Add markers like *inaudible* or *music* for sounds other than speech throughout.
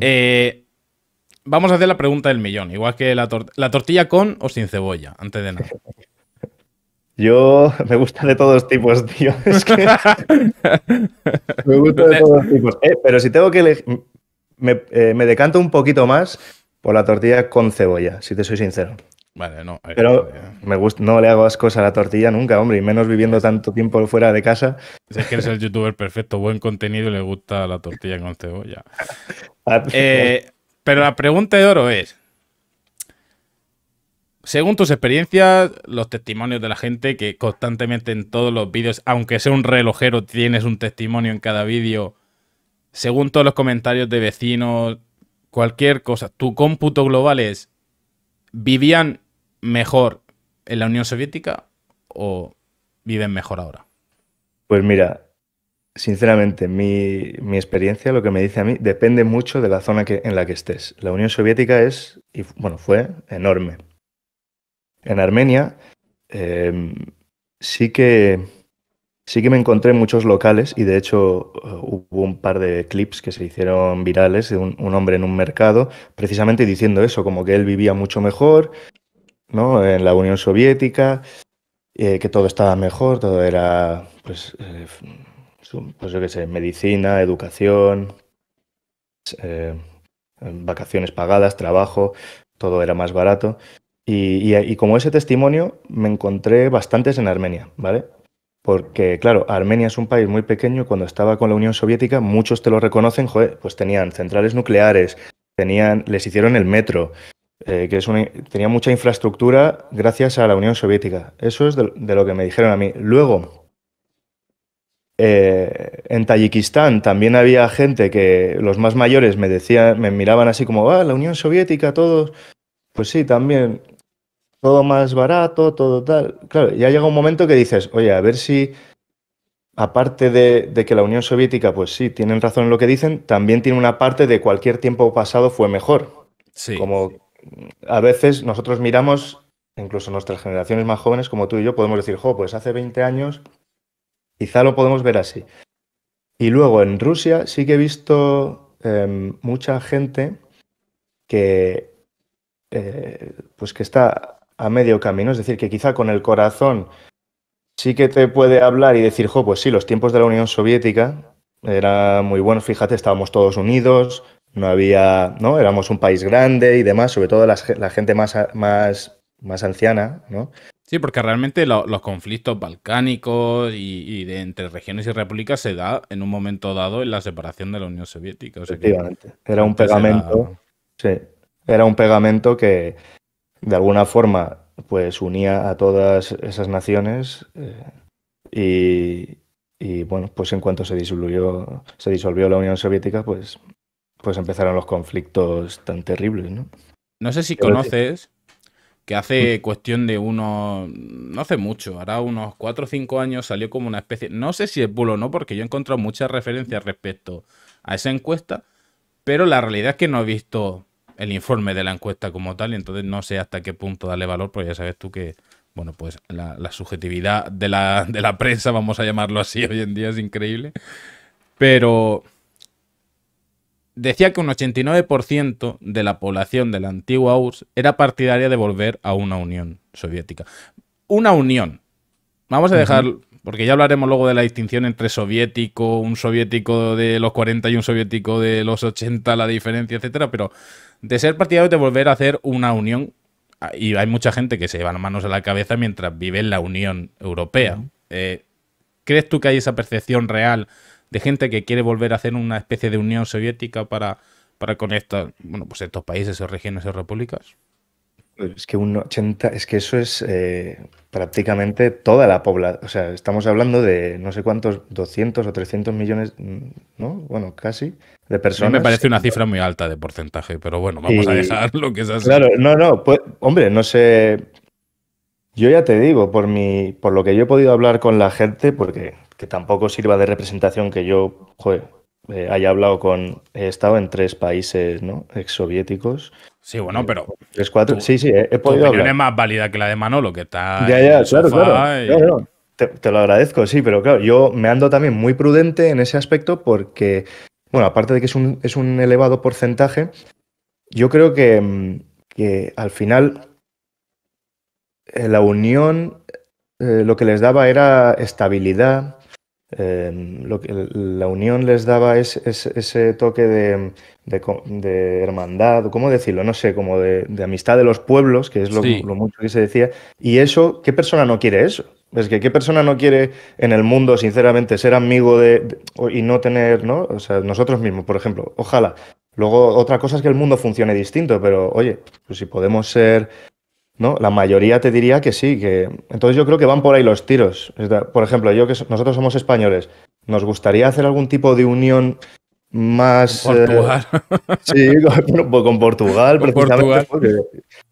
Eh, vamos a hacer la pregunta del millón, igual que la, tortilla con o sin cebolla, antes de nada. *laughs* Yo me gusta de todos tipos, tío. *laughs* me gusta de todos tipos. Eh, pero si tengo que elegir, eh, me, decanto un poquito más por la tortilla con cebolla, si te soy sincero. Vale, no. Eh, pero eh. me gusta, no le hago ascos a la tortilla nunca, hombre, y menos viviendo tanto tiempo fuera de casa. Es que eres el youtuber perfecto, buen contenido y le gusta la tortilla con cebolla. *laughs* Ah, pues, eh, pues. pero la pregunta de oro es, según tus experiencias, los testimonios de la gente, que constantemente en todos los vídeos, aunque sea un relojero, tienes un testimonio en cada vídeo, según todos los comentarios de vecinos, cualquier cosa, tu cómputo global es, vivían mejor en la Unión Soviética o viven mejor ahora? Pues mira, sinceramente, mi, experiencia, lo que me dice a mí, depende mucho de la zona que, en la que estés. La Unión Soviética es, y bueno, fue enorme. En Armenia em, sí que Sí que me encontré en muchos locales y de hecho hubo un par de clips que se hicieron virales de un, hombre en un mercado precisamente diciendo eso, como que él vivía mucho mejor ¿no? En la Unión Soviética, eh, que todo estaba mejor, todo era, pues, eh, pues yo qué sé, medicina, educación, eh, vacaciones pagadas, trabajo, todo era más barato. Y, como ese testimonio me encontré bastantes en Armenia, ¿vale? Porque, claro, Armenia es un país muy pequeño. Cuando estaba con la Unión Soviética, muchos te lo reconocen, pues tenían centrales nucleares, tenían, les hicieron el metro, eh, que tenía mucha infraestructura gracias a la Unión Soviética. Eso es de, lo que me dijeron a mí. Luego, eh, en Tayikistán también había gente que los más mayores me decían, me miraban así como, ah, la Unión Soviética, todos. Pues sí, también. Todo más barato, todo tal. Claro, ya llega un momento que dices, oye, a ver si aparte de, de, que la Unión Soviética, pues sí, tienen razón en lo que dicen, también tiene una parte de cualquier tiempo pasado fue mejor. Sí. Como a veces nosotros miramos, incluso nuestras generaciones más jóvenes como tú y yo, podemos decir, jo, pues hace 20 años quizá lo podemos ver así. Y luego en Rusia sí que he visto em, mucha gente que, eh, pues que está a medio camino, es decir, que quizá con el corazón sí que te puede hablar y decir, jo, pues sí, los tiempos de la Unión Soviética eran muy buenos, fíjate, estábamos todos unidos, no había, ¿no? Éramos un país grande y demás, sobre todo la, gente más, más, más anciana, ¿no? Sí, porque realmente los conflictos balcánicos y, de entre regiones y repúblicas se da en un momento dado en la separación de la Unión Soviética. Efectivamente. Era un pegamento. Sí. Era un pegamento que de alguna forma pues unía a todas esas naciones eh, y, y, bueno, pues en cuanto se disolvió, se disolvió la Unión Soviética, pues pues empezaron los conflictos tan terribles, ¿no? No sé si conoces que hace cuestión de unos, no hace mucho, hará unos 4 o 5 años salió como una especie, no sé si es bulo o no, porque yo he encontrado muchas referencias respecto a esa encuesta, pero la realidad es que no he visto el informe de la encuesta como tal, y entonces no sé hasta qué punto darle valor, porque ya sabes tú que, bueno, pues la, la subjetividad de la, de la prensa, vamos a llamarlo así *laughs* hoy en día, es increíble. Pero decía que un 89% de la población de la antigua URSS era partidaria de volver a una Unión Soviética. Una unión. Vamos a dejar, porque ya hablaremos luego de la distinción entre soviético, un soviético de los 40 y un soviético de los 80, la diferencia, etcétera, pero de ser partidario de volver a hacer una unión, ah, y hay mucha gente que se lleva las manos a la cabeza mientras vive en la Unión Europea. Eh, ¿Crees tú que hay esa percepción real de gente que quiere volver a hacer una especie de Unión Soviética para, para conectar bueno, pues estos países o regiones o repúblicas? Es que un es que eso es eh, prácticamente toda la población. O sea, estamos hablando de no sé cuántos, 200 o 300 millones, ¿no? Bueno, casi, de personas. me parece una cifra muy alta de porcentaje, pero bueno, vamos a dejar *laughs* lo que es así. Claro, no, no, pues, hombre, no sé yo ya te digo, por, mi, por lo que yo he podido hablar con la gente, porque que tampoco sirva de representación que yo eh, haya hablado con. He estado en tres países ¿no? exsoviéticos. Sí, bueno, pero. Eh, tres, cuatro. sí, sí, he, podido. Tu opinión es más válida que la de Manolo, que está. Ya, ya, claro, Te, lo agradezco, sí, pero claro, yo me ando también muy prudente en ese aspecto porque, bueno, aparte de que es un, elevado porcentaje, yo creo que, mm, que al final eh, la unión eh, lo que les daba era estabilidad, eh, lo que la unión les daba es, ese toque de, hermandad, ¿cómo decirlo? No sé, como de, amistad de los pueblos, que es lo, lo, mucho que se decía. Y eso, ¿qué persona no quiere eso? Es que qué persona no quiere en el mundo, sinceramente, ser amigo de, y no tener, ¿no? O sea, nosotros mismos, por ejemplo, ojalá. Luego, otra cosa es que el mundo funcione distinto, pero oye, pues si podemos ser la mayoría te diría que sí, que entonces yo creo que van por ahí los tiros. Por ejemplo, yo que nosotros somos españoles, nos gustaría hacer algún tipo de unión más eh, Portugal. *laughs* sí, con, Portugal, precisamente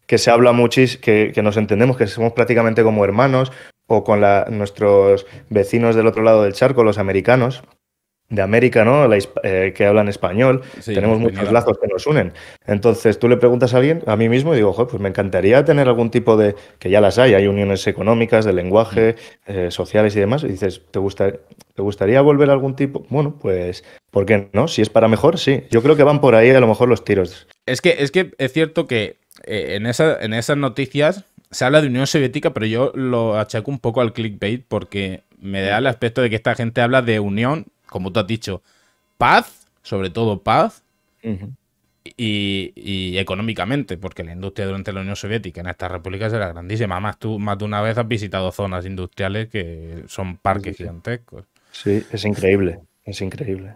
que se habla mucho que, que, nos entendemos, que somos prácticamente como hermanos, o con nuestros vecinos del otro lado del charco, los americanos, de América, ¿no? Eh, que hablan español. Tenemos muchos lazos que nos unen. Entonces, tú le preguntas a alguien, a mí mismo, y digo, pues me encantaría tener algún tipo de. que ya las hay, hay uniones económicas, de lenguaje, mm. eh, sociales y demás. Y dices, ¿te, gusta, ¿te gustaría volver a algún tipo? Bueno, pues, ¿por qué no? Si es para mejor, sí. Yo creo que van por ahí a lo mejor los tiros. Es que es, que es cierto que eh, en, esa, en esas noticias se habla de Unión Soviética, pero yo lo achaco un poco al clickbait porque me da el aspecto de que esta gente habla de unión como tú has dicho, paz, sobre todo paz, y, económicamente, porque la industria durante la Unión Soviética en estas repúblicas era grandísima. Más tú más de una vez has visitado zonas industriales que son parques gigantescos. Sí, es increíble, es increíble.